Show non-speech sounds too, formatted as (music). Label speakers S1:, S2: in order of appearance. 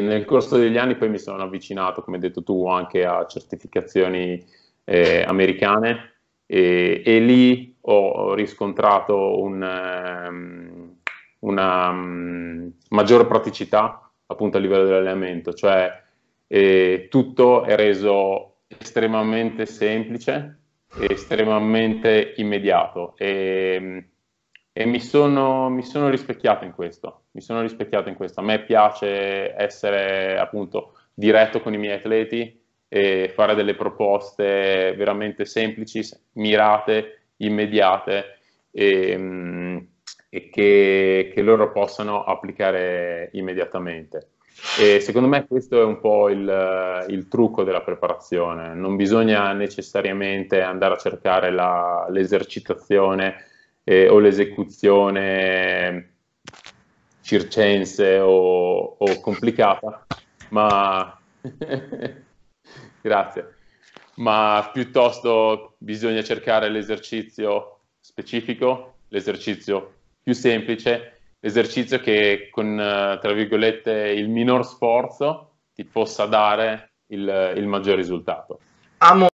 S1: nel corso degli anni poi mi sono avvicinato, come hai detto tu, anche a certificazioni eh, americane e, e, lì ho riscontrato un, um, una um, mm, maggiore praticità appunto a livello dell'allenamento, cioè eh, tutto è reso estremamente semplice, estremamente immediato e mm, e mi sono, mi sono, rispecchiato in questo, mi sono rispecchiato in questo. A me piace essere appunto diretto con i miei atleti e fare delle proposte veramente semplici, mirate, immediate e, ehm, e che, che, loro possano applicare immediatamente. E secondo me questo è un po' il, il trucco della preparazione, non bisogna necessariamente andare a cercare la, l'esercitazione eh, o l'esecuzione ehm, circense o, o complicata, ma (laughs) grazie. Ma piuttosto bisogna cercare l'esercizio specifico, l'esercizio più semplice, l'esercizio che con, tra virgolette, il minor sforzo ti possa dare il, il maggior risultato. Amo